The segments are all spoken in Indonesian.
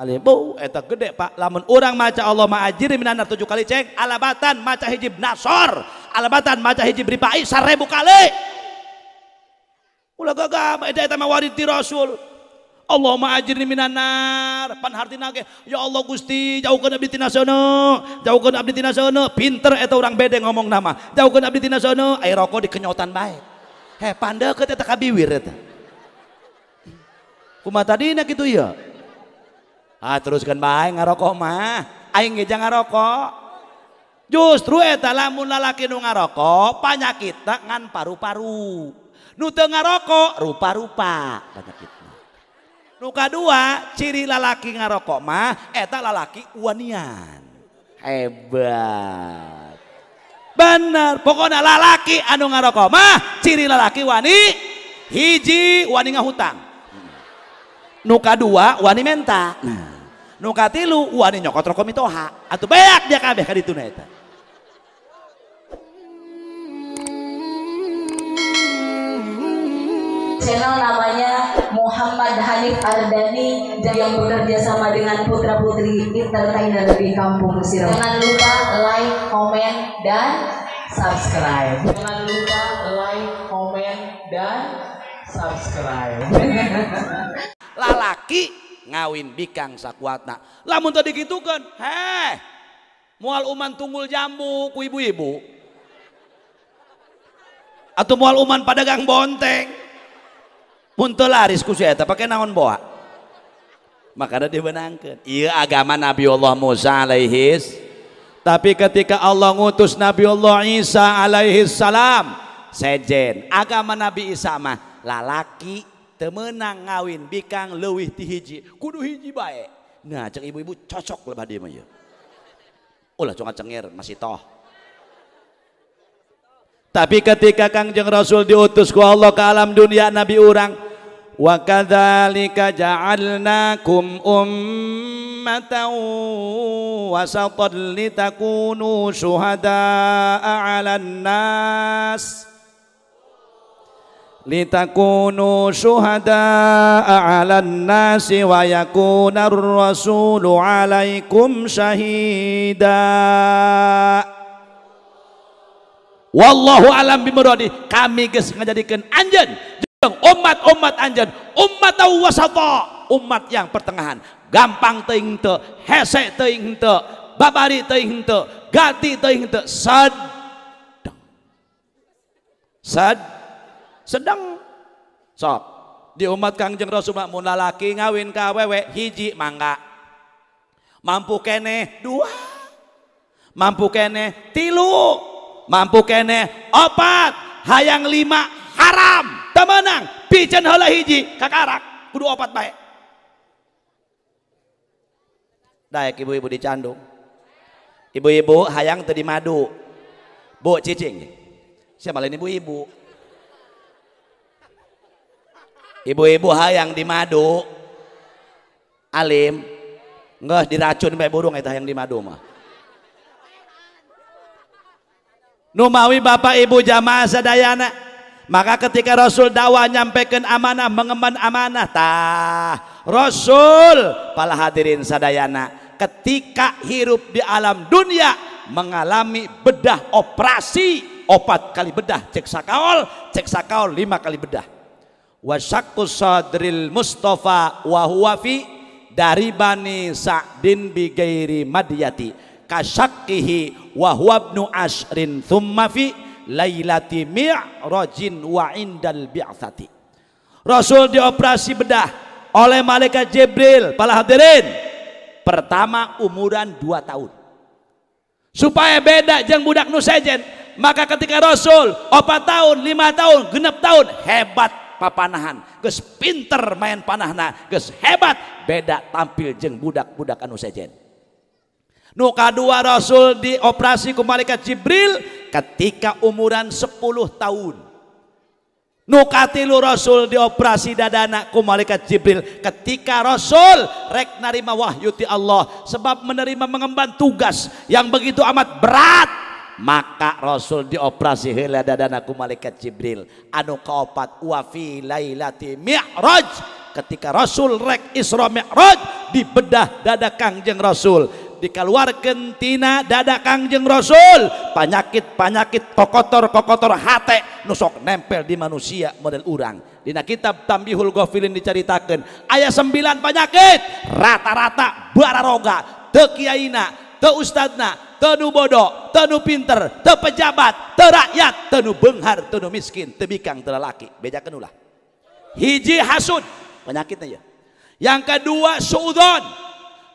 alim bu eta gede pak lamun orang maca Allah ma'ajiri minanar tujuh kali ceng alabatan maca hijib nasor alabatan maca hijib ripai seribu kali ulah gagam eta eta di rasul Allah ma'ajiri minanar pan hartina ge ya Allah Gusti jauhkeun abdi tina sono jauhkeun abdi tina sono pinter eta orang bede ngomong nama jauhkeun abdi tina sono air rokok kenyotan bae he pandeukeut eta kabiwir eta kumaha tadina kitu ya ah teruskan baik ngarokok mah aing geja ngarokok justru eta lamun laki nu ngarokok penyakit ngan paru-paru nu teu ngarokok rupa-rupa penyakit nu kadua ciri lalaki ngarokok mah eta lalaki wanian hebat benar. pokoknya lalaki anu ngarokok mah ciri lalaki wani hiji wani ngahutang nuka dua wani menta nah. nuka tilu wani nyokot rokok mitoha atau banyak dia kabeh kaditu itu channel namanya Muhammad Hanif Ardani dan yang bekerja sama dengan putra putri entertainer di kampung Mesir. Jangan lupa like, komen dan subscribe. Jangan lupa like, komen dan subscribe lalaki ngawin bikang sakuatna lamun tadi gitu kan heh mual uman tunggul jambu ku ibu-ibu atau mual uman pada gang bonteng Muntel laris ku pakai naon boa makanya dia benangkan iya agama Nabi Allah Musa alaihis tapi ketika Allah ngutus Nabi Allah Isa alaihis salam sejen agama Nabi Isa mah lalaki temenang ngawin bikang leuwih ti hiji kudu hiji baik. nah ceng ibu-ibu cocok lebah dia mah ulah cungat cengir masih toh tapi ketika kangjeng Rasul diutus ku Allah ke alam dunia Nabi orang wa kadzalika ja'alnakum ummatan wasatan litakunu syuhada'a 'alan nas litakunu syuhada'a 'alan nasi wa yakuna ar-rasulu 'alaikum syahida Wallahu alam bimuradi kami geus ngajadikeun anjeun jeung umat-umat anjeun umat wasata umat yang pertengahan gampang teuing teu hese teuing teu babari teuing teu gati teuing teu sad sad sedang sok di umat Kangjeng Rasul mula laki ngawin kawewe hiji mangga mampu kene dua mampu kene tilu mampu kene opat hayang lima haram temenang pijen hola hiji kakarak kudu opat baik daek ibu-ibu dicandung ibu-ibu hayang tadi madu bu cicing siapa lain ibu-ibu ibu-ibu hayang di madu alim nggak diracun sampai burung itu yang di madu mah Numawi bapak ibu jamaah sadayana maka ketika Rasul dakwah nyampaikan amanah mengemban amanah tah Rasul pala hadirin sadayana ketika hirup di alam dunia mengalami bedah operasi opat kali bedah cek sakaol cek sakaol lima kali bedah wa sadril mustafa wa fi dari bani sa'din bigairi Madiyati madyati Wahwabnu Ashrin huwa thumma fi lailati mi'rajin wa indal bi'athati Rasul dioperasi bedah oleh malaikat Jibril pala hadirin pertama umuran 2 tahun supaya beda jeng budak nusajen maka ketika Rasul 4 tahun 5 tahun genep tahun hebat papanahan geus pinter main panahna geus hebat beda tampil jeng budak-budak anu sejen nu kadua rasul dioperasi ku malaikat Jibril ketika umuran 10 tahun nu katilu rasul dioperasi dadana ku Jibril ketika rasul rek narima wahyu Allah sebab menerima mengemban tugas yang begitu amat berat maka Rasul dioperasi hela dan aku malaikat Jibril anu kaopat wa fi lailati mi'raj ketika Rasul rek Isra Mi'raj dibedah dada Kangjeng Rasul dikeluarkan tina dada kangjeng rasul penyakit penyakit kokotor kokotor hate nusok nempel di manusia model urang dina kitab tambihul gofilin diceritakan ayat sembilan penyakit rata-rata bararoga tekiaina kiaina te ustadna tenu pinter te pejabat te rakyat tenu benghar tenu miskin te bikang te lelaki beja kenulah. hiji hasud penyakitnya ya yang kedua suudon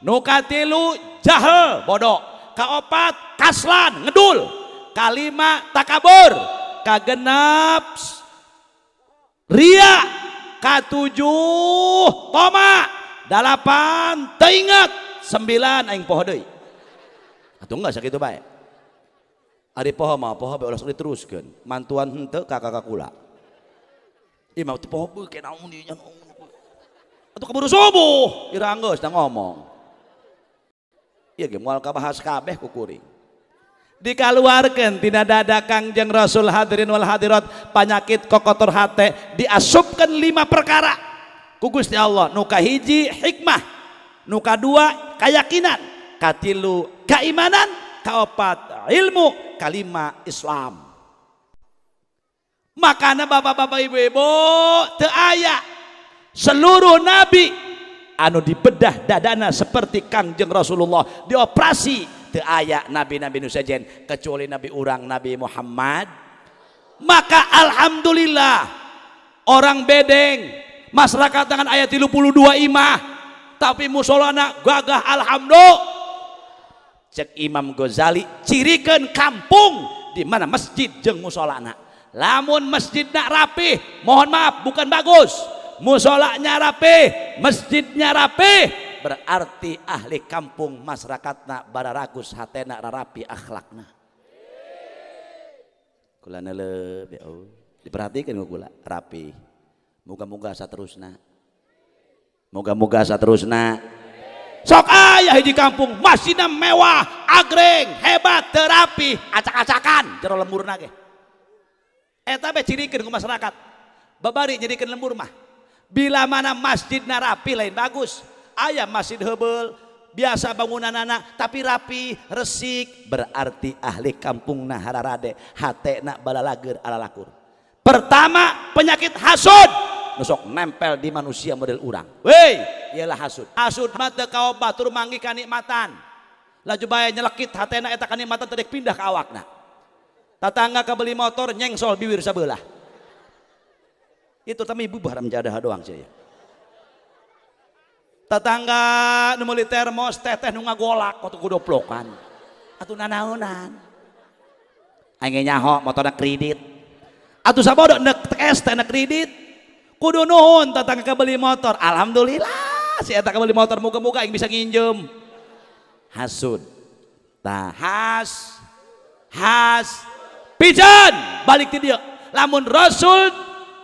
nukatilu, katilu jahel bodoh kaopat kaslan ngedul kalima takabur kagenap ria katujuh toma dalapan teingat sembilan aing pohodei atau enggak sakit baik Ari poho ma poho be ulah terus diteruskeun. Mantuan hente kakak kakak kula. Ieu mah teu poho beuke naon uni nya. Atuh keburu subuh, Ira anggeus da ngomong. Iya ge moal kabahas kabeh ku kuring. Dikaluarkan tina dada kangjeng Rasul hadirin wal hadirat penyakit kokotor hate diasupkan lima perkara Kugus ya Allah nuka hiji hikmah nuka dua keyakinan katilu keimanan taubat ilmu kalimat Islam. Makanya bapak-bapak ibu-ibu teaya seluruh nabi anu dibedah dadana seperti kangjeng Rasulullah dioperasi teaya nabi-nabi nusajen kecuali nabi orang nabi Muhammad maka alhamdulillah orang bedeng masyarakat dengan ayat 32 imah tapi musolana gagah alhamdulillah cek Imam Ghazali cirikan kampung di mana masjid jeng musolana lamun masjidnya rapi mohon maaf bukan bagus musolanya rapi masjidnya rapi berarti ahli kampung masyarakatna bararakus hatena rapi akhlakna kula nelep ya diperhatikan kula rapi moga-moga saterusna moga-moga saterusna sok ayah di kampung masjidnya mewah agreng hebat terapi acak-acakan jero lembur nage eta eh, ciri cirikin ke masyarakat babari jadi lembur mah bila mana masjid rapi lain bagus ayah masjid hebel biasa bangunan anak tapi rapi resik berarti ahli kampung nah hararade hate nak balalager alalakur pertama penyakit hasud nusok nempel di manusia model urang, wei ialah hasud hasud mata kau batur manggi kanikmatan laju nyelakit nyelekit hatena etak kanikmatan terik pindah ke awakna tatangga kebeli motor nyengsol biwir sebelah itu tapi ibu haram jadah doang sih tetangga nu termos teteh nunga golak waktu kudoplokan atuh nanaunan. Ainge nyaho motor kredit atuh sabodo nek tes teh kredit kudu nuhun tetangga kembali motor alhamdulillah si eta beli motor muka-muka yang bisa nginjem hasud tahas, has has pijan balik ke dia lamun rasul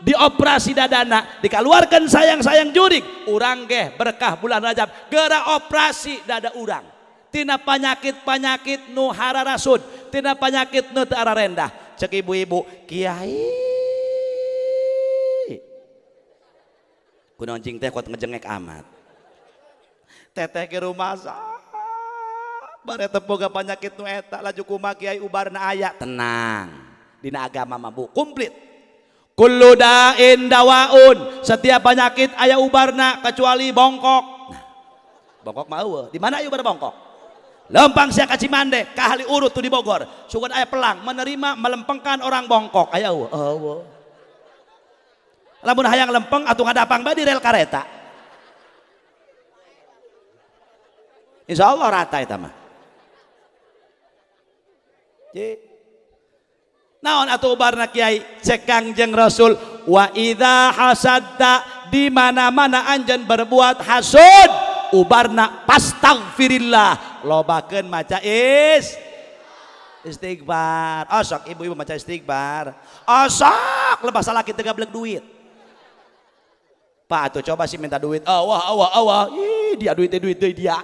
dioperasi dadana dikeluarkan sayang-sayang jurik urang geh berkah bulan rajab gara operasi dada urang tina penyakit-penyakit nu hara rasud tina panyakit nu rendah cek ibu-ibu kiai kunoncing teh kuat ngejengek amat teteh ke rumah bare tepoga penyakit nu eta laju kumaha kiai ubarna ayak tenang dina agama mah bu komplit kullu dain dawaun setiap penyakit aya ubarna kecuali bongkok nah, bongkok mah eueuh di mana ubar bongkok lempang sia ka Cimande ka urut tuh di Bogor sugan aya pelang menerima melempengkan orang bongkok ayah eueuh eueuh lamun hayang lempeng atau nggak dapang di rel kereta. Insya Allah rata itu mah naon atau barna kiai cekang jeng rasul wa idha hasadta di mana mana anjen berbuat hasud ubarna pastagfirillah lobakeun maca is istighfar osok ibu-ibu maca istighfar osok lepas salah kita gablek duit Pak atau coba sih minta duit. Awah, awah, awah. Ih, dia duit, duit, duit dia.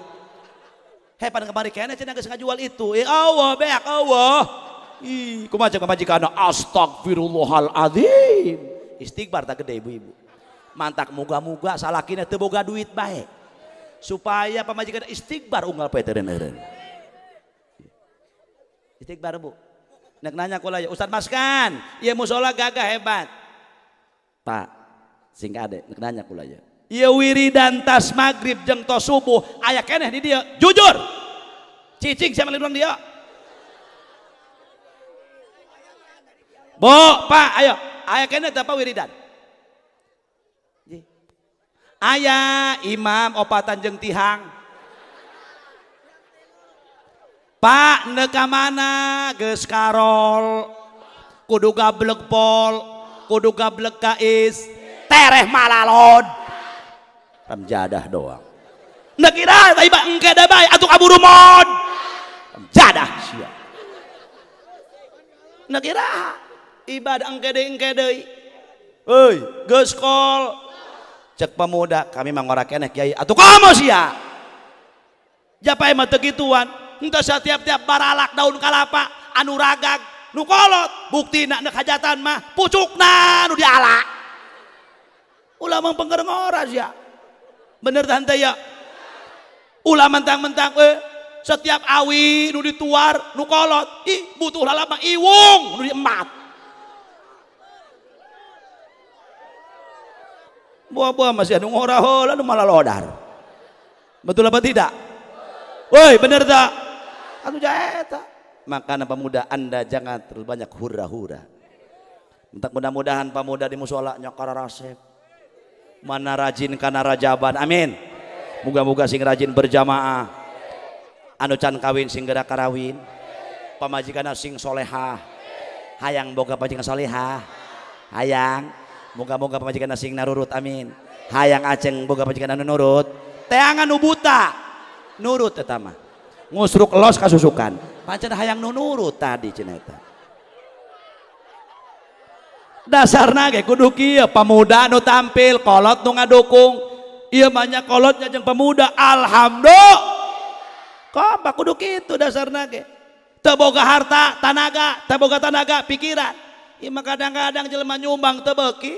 Hei pada kemarin kayaknya cina gak sengaja jual itu. Eh awah, beak awah. Ih, kumaca kemajikan. Astagfirullahaladzim. Istighfar tak gede ibu-ibu. Mantak muga-muga salah kini teboga duit baik. Supaya pemajikan istighfar unggal peteran-teran. Istighfar bu. Nek nanya kulanya, Ustaz Maskan, ya musola gagah hebat. Pak, sehingga kade nanya kula ya Iya wiridan tas maghrib jeng tos subuh ayah keneh di dia jujur cicing siapa lindung dia bo pak ayo ayah keneh apa wiridan ayah imam opatan jeng tihang pak neka mana geus karol kudu gablek pol kudu gablek kais tereh malalod jadah doang Nakira, tapi ba engke dabay atau kabur mod. Jadah sia. Nakira, ibadah engke deui engke deui. Euy, geus kol. Cek pemuda, kami mangora enak kiai atau kamu siap. Japai mah teu kituan. entah setiap-tiap baralak daun kalapa anu nukolot, nu kolot bukti nak hajatan mah pucukna nu dialak Ulama pengger ngoras ya. Bener tante ya. Ulama mentang-mentang eh setiap awi nu dituar nu kolot ih butuh lama iwung nu diemat. Buah-buah masih anu ngora hola nu malah lodar. Betul apa tidak? Woi, bener tak? Atuh jaeta. Maka pemuda Anda jangan terlalu banyak hura-hura. Mudah-mudahan pemuda di musola nyokar rasep mana rajin karena rajaban amin Moga-moga sing rajin berjamaah anu can kawin sing gerak karawin pamajikan sing soleha, hayang boga pamajikan soleha, hayang Moga-moga pamajikan sing narurut amin hayang aceng boga pamajikan anu nurut teangan nu nurut tetama ngusruk los kasusukan pancen hayang nu nurut tadi cineta dasar nage kudu kia pemuda nu tampil kolot nu ngadukung iya banyak kolotnya jeng pemuda alhamdulillah kompak kudu kitu dasar nage teboga harta tanaga teboga tanaga pikiran iya kadang-kadang jelma nyumbang tebeki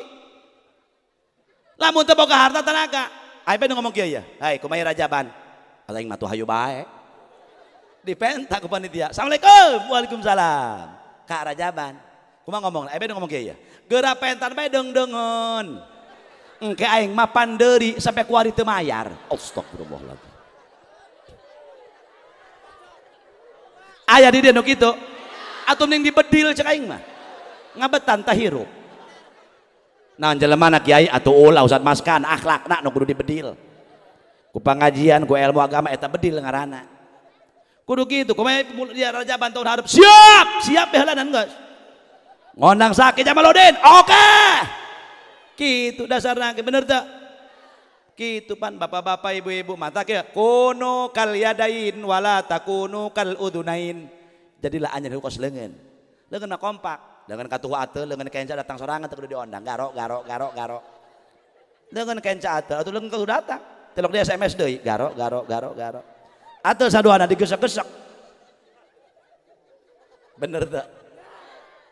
lamun teboga harta tanaga ayo nu ngomong kia ya hai kumai rajaban ada yang tuh hayu di dipentak ku panitia assalamualaikum waalaikumsalam kak rajaban Kuma ngomong ayo ngomong kia ya gera pentan bae deng-dengen. Engke aing mah panderi sampai kuari teu mayar. Astagfirullahaladzim. Ayah di denok itu. Atau mending bedil cek aing mah. Ngabetan tah hirup. Nah jalan anak kiai atau ulah usah maskan akhlak nak nu kudu bedil Ku pengajian ku ilmu agama eta bedil ngarana. Kudu gitu, kumaha ya dia raja bantuan hadap siap, siap beheulanan enggak Ngondang sakit sama Jamaluddin. Oke. Gitu dasar nangke bener tak? Gitu pan bapak-bapak ibu-ibu mata kia. Kuno kal yadain wala takunu kal udunain. Jadilah anjir hukus lengan. Lengan kompak. Lengan katuh atuh lengan kenca datang sorangan terus diondang. Garok, garok, garok, garok. dengan kenca atuh atau lengan katuh datang. Telok dia SMS deh. Garok, garok, garok, garok. Atau saduana digesek-gesek. Bener tak?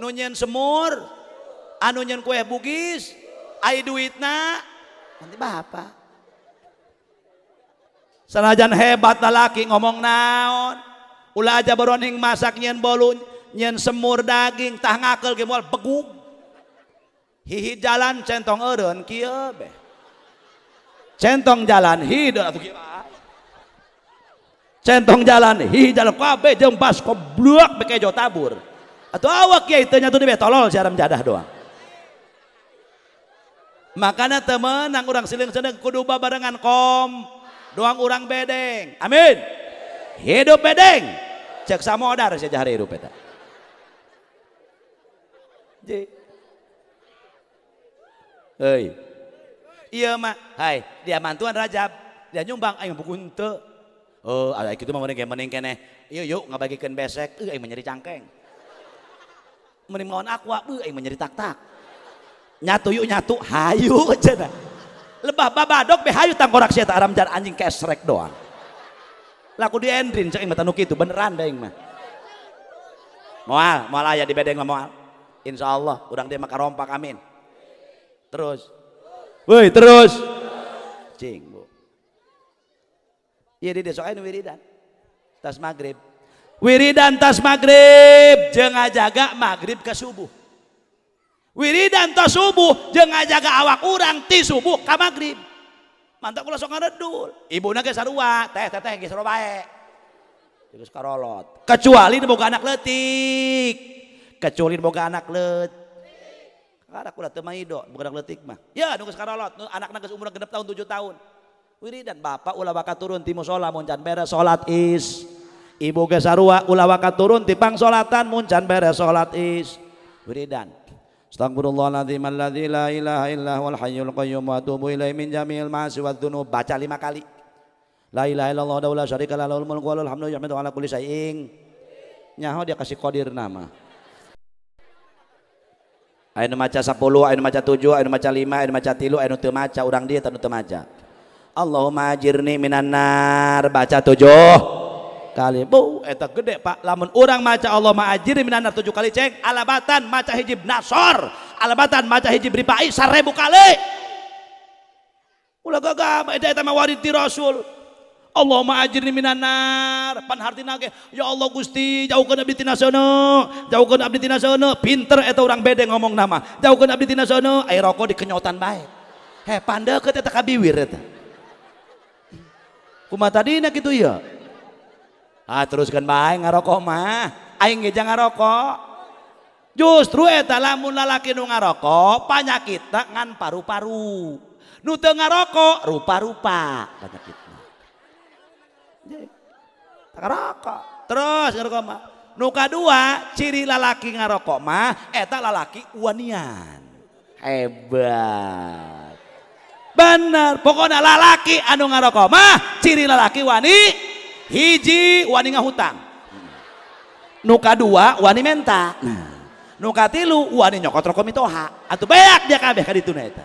nunyen semur anunyen kue bugis ai duitna nanti bapak sanajan hebat lalaki ngomong naon ulah aja beroning masak nyen bolu nyen semur daging tah ngakel ge moal begug hihi jalan centong eureun kieu be, centong jalan hideung atuh kia, ah. centong jalan hihi jalan kabe, jeung bas koblok bekejo tabur atau awak ya nyatu di dibe tolol jaram jadah doang. Makanya teman nang orang siling sedeng kudu barengan kom. Doang orang bedeng. Amin. Hidup bedeng. Cek sama odar saja hari hidup eta. Jadi, Hei. Iya mak. Hai, dia mantuan Rajab. Dia nyumbang ayam buku untuk Oh, ada gitu mah mending kene. Yuk iya, yuk ngabagikan besek. Eh menyeri nyari cangkeng mending mawan aqua beuh aing menjadi tak tak nyatu yuk nyatu hayu dah lebah babadok be hayu tangkorak sia aram jar anjing kesrek doang laku di endrin cek mata nuki itu beneran deh mah moal moal aja di bedeng mah moal insyaallah udang dia maka rompak amin terus woi terus cing bu iya di desa lain wiridan tas maghrib wiridan tas maghrib jeng jaga maghrib ke subuh wiridan tas subuh jeng jaga awak orang ti subuh ke maghrib mantap kalau sok ngaredul Ibu naga sarua teh teh teh ge sarua Terus karolot kecuali boga anak letik kecuali boga anak letik aku udah tema ido, bukan anak letik mah. Ya, nunggu sekarolot, anak naga umurnya genep tahun tujuh tahun. Wiridan, bapak ulah bakal turun timu sholat, moncan beres, sholat is ibu ge sarua ulah wakat turun tipang solatan muncan beres solat is beridan. Astagfirullahaladzim alladzi la ilaha illa huwal hayyul qayyum wa atubu ilaihi min jami'il ma'asi wa dzunub baca lima kali La ilaha illallah wa la syarika la lahul mulku wa lahul hamdu yahmadu ala kulli syai'in nyaho dia kasih kodir nama Ayo maca 10, ayo maca 7, ayo maca 5, ayo maca 3, ayo teu maca urang dia teu maca Allahumma ajirni minan nar baca 7 kali bu eta gede pak lamun orang maca Allah ma'ajir minanar tujuh kali ceng alabatan maca hijib nasor alabatan maca hijib ripai seribu kali ulah gagam eta eta mawariti rasul Allah ma'ajir minanar pan hartina ge ya Allah Gusti jauhkan abdi tina sana jauhkan abdi tina sana pinter eta orang bede ngomong nama jauhkan abdi tina sana air rokok dikenyotan baik heh pandeukeut eta kabiwir eta kumata dina gitu ya ah teruskan baik ngarokok mah aing jangan ngarokok justru eta lamun lalaki nu ngarokok panyakitna ngan paru-paru nu teu ngarokok rupa-rupa panyakitna ngarokok terus ngarokok mah nu dua ciri lalaki ngarokok mah eta lalaki wanian hebat Benar, pokoknya lalaki anu ngarokok mah ciri lalaki wanit hiji wani ngahutang hmm. nuka dua wani menta nah. nuka tilu wani nyokot rokok mitoha atau banyak dia kabeh kan itu neta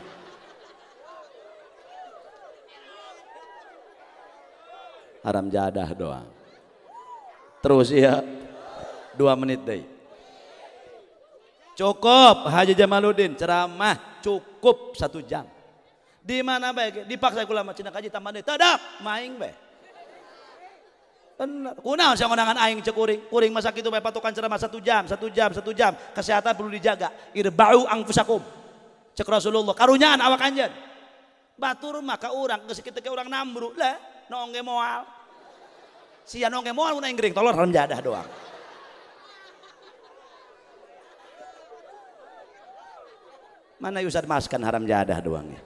haram jadah doang terus ya dua menit deh cukup Haji Jamaluddin ceramah cukup satu jam di mana baik dipaksa ulama cina kaji taman deh tadap main baik Benar. Kuna saya menangan aing cek Kuring masa itu bapak patokan ceramah satu jam, satu jam, satu jam. Kesehatan perlu dijaga. Irba'u angfusakum. Cek Rasulullah. Karunyaan awak anjen. Batur maka orang. Kesekitar ke orang namru. Lah. Nongge moal. Sia nongge moal. Kuna ingering. Tolong haram jadah doang. Mana Yusad maskan haram jadah doangnya.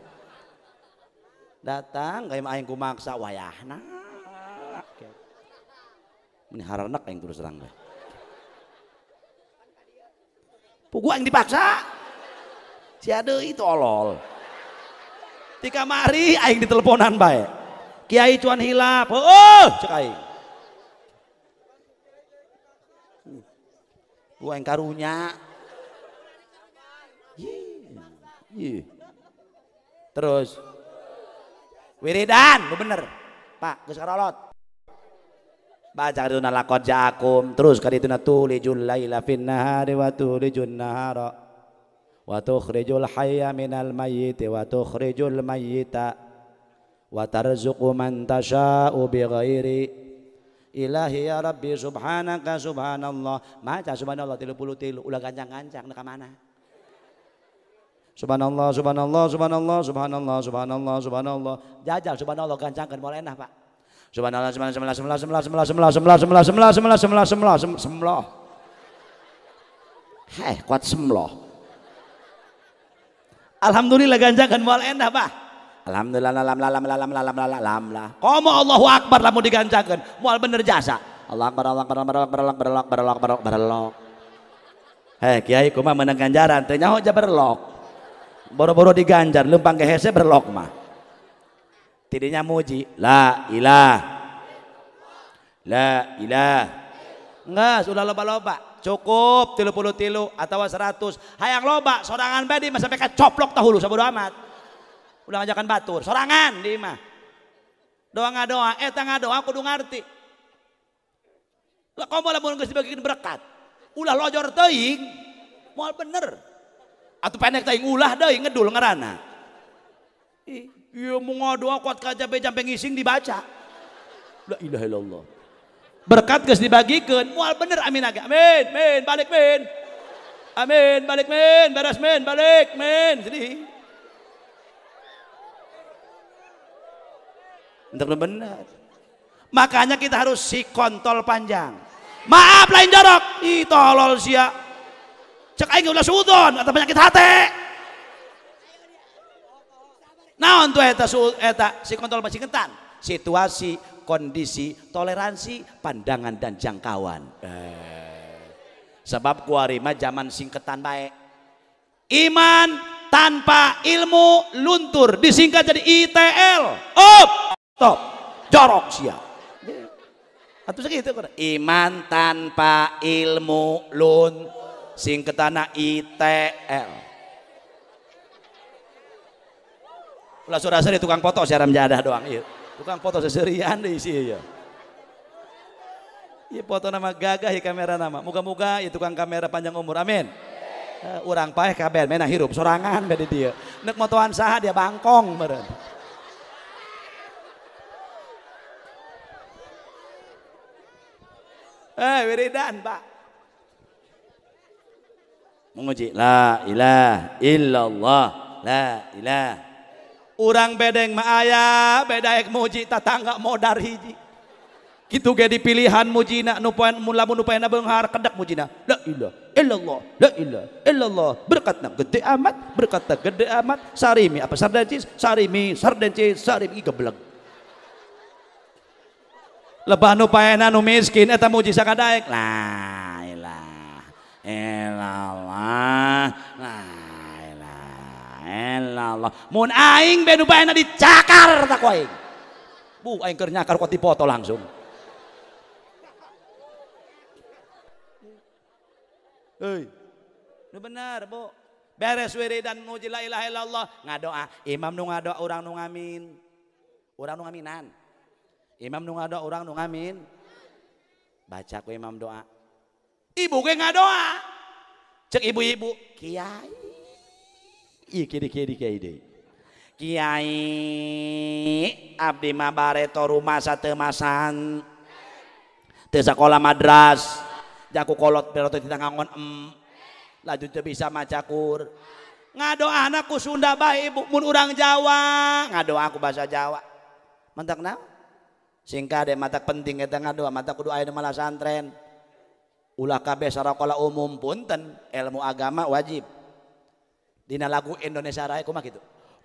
Datang kayak aing kumaksa wayahna. Ini haranak yang terus terang. Pugu yang dipaksa. Si ada itu olol. Tika mari aing diteleponan baik. Kiai cuan hilap. Oh, oh, cek aing. Gua hmm. yang karunya. Iya. Iya. Terus. Wiridan, bener. Pak, geus karolot baca itu lakot jakum terus kali itu tuli julai lafin nahari wa jun nahara wa tukhrijul hayya minal mayyiti wa tukhrijul mayyita wa tarzuqu man tasha'u ghairi ilahi ya rabbi subhanaka subhanallah maca subhanallah tilu puluh tilu ulah ganjang-ganjang nak mana subhanallah subhanallah subhanallah subhanallah subhanallah subhanallah jajal subhanallah kan mulai enak pak Subhanallah, subhanallah, subhanallah, subhanallah, subhanallah, subhanallah, subhanallah, subhanallah, subhanallah, subhanallah, subhanallah, subhanallah, Hei, kuat semloh. Alhamdulillah ganjakan mual endah bah. Alhamdulillah lam lam lam lam lam lam lam lah. Komo Allahu Akbar lamu diganjakan mual bener jasa. Allah Akbar Allah Akbar Allah Akbar Allah Akbar Allah Akbar Allah Akbar Allah Akbar Hei kiai kumah menang ganjaran, tanya aja berlok. Boro-boro diganjar, lempang ke hese berlok mah. Tidaknya muji. La ilah. La ilah. Enggak, sudah loba-loba. Cukup tilu puluh tilu atau seratus. Hayang loba, sorangan badi sampai mereka coplok tahulu sabodo amat. Udah ngajakan batur, sorangan di mah. Doa doa eh tengah doa kudu ngerti. Lah kamu malah mau dibagiin berkat. Ulah lojor teing, mau bener. Atau pendek teing ulah deui ngedul ngerana. Ih, Iya mau doa kuat kaca sampai pengising dibaca. La ilaha illallah. Berkat geus dibagikan, mual bener amin agak. Amin, amin, balik amin. Amin, balik amin, beres amin, balik amin. Jadi Bener benar. Makanya kita harus si kontol panjang. Maaf lain jorok, ih tolol sia. Cek aing geus udon atau penyakit hati. Nah untuk eta eta si kontrol masih kentan. Situasi, kondisi, toleransi, pandangan dan jangkauan. Eh. Sebab mah zaman singketan baik. Iman tanpa ilmu luntur disingkat jadi ITL. Op, top, jorok siap. Atau segitu Iman tanpa ilmu luntur singketana ITL. Ulah sore di tukang foto siaran jadah doang iya. Tukang foto seserian di sih iya. Iya foto nama gagah ya kamera nama. Moga-moga ya tukang kamera panjang umur. Amin. Uh, eh, orang paeh kabeh mena hirup sorangan dari dia. Nek motoan saha dia bangkong meren. Eh, hey, wiridan, Pak. Menguji la ilah illallah, la ilah Urang bedeng mah aya beda ek muji tatangga modar hiji. Kitu ge dipilihan mujina nu poen lamun nu paena beunghar kedak mujina. La ilah illallah, la ilah illallah. Berkatna gede amat, berkatna gede amat. Sarimi apa sardencis, sarimi, sardencis, sarimi gebleg. Lebah nu paena nu miskin eta muji sakadaek. La ilah illallah. Nah Allah mun aing benu baena dicakar tak aing bu aing keur nyakar kok dipoto langsung Hei, benar, Bu. Beres wiridan muji la ilaha illallah, ngadoa. Imam nu ngadoa urang nu ngamin. Urang nu ngaminan. Imam nu ngadoa urang nu ngamin. Baca ku imam doa. Ibu kau ngadoa. Cek ibu-ibu, kiai. Iya kiri-kiri kiai Kiai abdi Mabare to rumah satu masan. Teu sekolah madras. Jaku kolot beroto tidak ngangon em. Laju teu bisa macakur. Ngadoa anakku Sunda bae ibu orang Jawa. Ngadoa aku bahasa Jawa. Mantak naon? Singka ada mata penting kita ngadoa mata kudu aya malah santren. Ulah kabeh sarakola umum punten ilmu agama wajib. Dina lagu Indonesia Raya kumah gitu.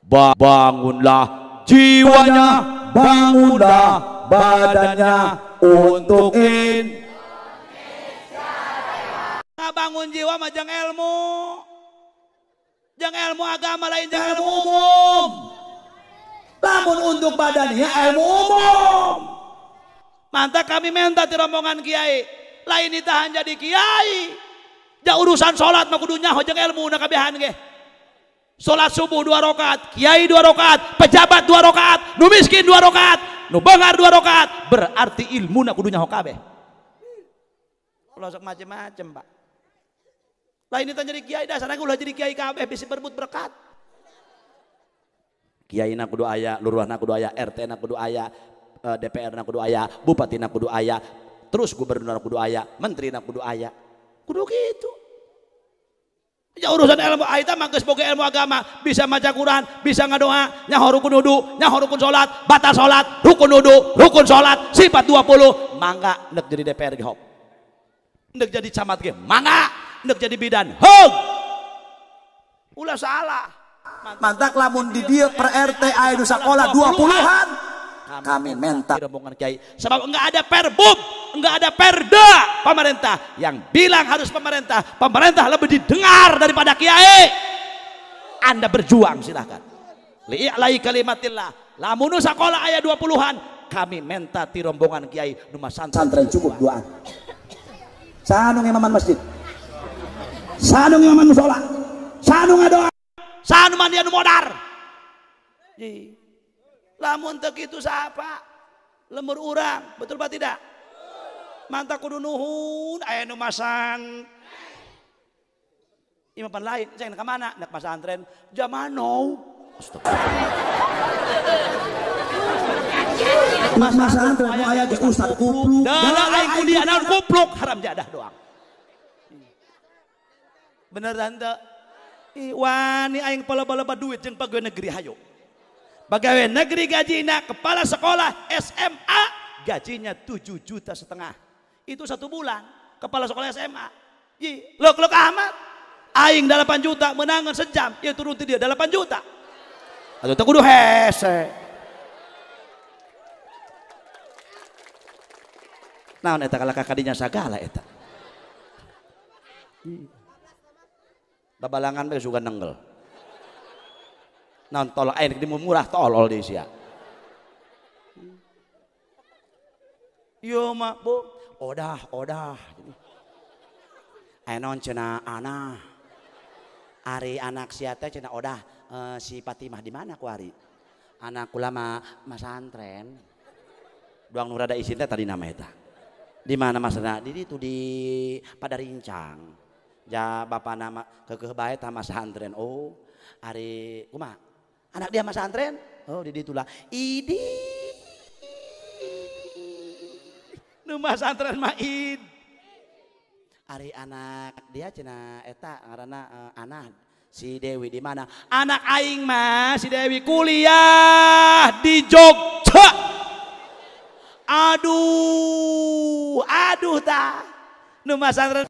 Ba bangunlah jiwanya, bangunlah badannya untuk Indonesia Raya. Nah, bangun jiwa majang ilmu. Jang ilmu agama lain jang ilmu umum. Namun untuk badannya ilmu umum. Mantap kami minta di rombongan kiai. Lain ditahan jadi kiai. Jauh urusan sholat mah kudunya hojang ilmu nak kabehan ge. Sholat subuh dua rokat, kiai dua rokat, pejabat dua rokat, nu miskin dua rokat, nu bengar dua rokat, Berarti ilmu nak kudunya hokabe. Kalau sok macam-macam, pak. Lah ini tanya jadi kiai dasar aku udah jadi kiai kabe, bisa berbut berkat. Kiai nak kudu ayah, lurah nak kudu ayah, RT nak kudu ayah, eh, DPR nak kudu ayah, bupati nak kudu ayah, terus gubernur nak kudu ayah, menteri nak kudu ayah, Kudu gitu. Ya urusan ilmu aita mah geus boga ilmu agama, bisa maca Quran, bisa ngadoa, nyaho rukun wudu, nyaho rukun salat, batal salat, rukun wudu, rukun salat, sifat 20, mangga nek jadi DPR ge hok. Nek jadi camat ge mangga, nek jadi bidan hog. Ulah salah. Mantak lamun di dieu per RT aya nu sakola 20-an kami minta rombongan kiai sebab enggak ada perbub enggak ada perda pemerintah yang bilang harus pemerintah pemerintah lebih didengar daripada kiai anda berjuang silahkan li'lai kalimatillah lamun sekolah ayat 20-an kami minta ti rombongan kiai rumah santri cukup doa sanung imaman masjid sanung imaman musola sanung doa sanung mandian modar Lamun teu kitu saha Lemur urang, betul ba tidak? Manta kudu nuhun aya nu masang. Imapan lain, saya nak mana? Nak pasantren zaman now. Masantren nu aya ge di kupluk. Dalam da lain kuliah naon kupluk haram jadah doang. Bener tante? Iwan, wani aing paleba-leba duit jeung pegawai negeri hayo. Pegawai negeri gajinya, kepala sekolah SMA gajinya 7 juta setengah. Itu satu bulan kepala sekolah SMA. Iya, lo lo amat. Aing 8 juta menangan sejam, ya turun dia 8 juta. Atau tak kudu hese. Nah, eta kalau kakadinya sagala eta. Babalangan be suka nenggel. Nontol air mau murah tolol di Yo mak bu, odah odah. Enon cina anak, Ari anak siate cina odah eh, si Fatimah di mana ku ari? Anak mas masantren. Doang nurada isin tadi nama itu, Di mana mas masana? Di itu di pada rincang. ya bapak nama kekeh bae ta oh, Oh, ari mak Anak dia mas antren. Oh, di itulah. Idi. Nu santren antren mah id. anak dia cina eta karena eh, anak si Dewi di mana? Anak aing mah si Dewi kuliah di Jogja. Aduh, aduh ta. Nu santren.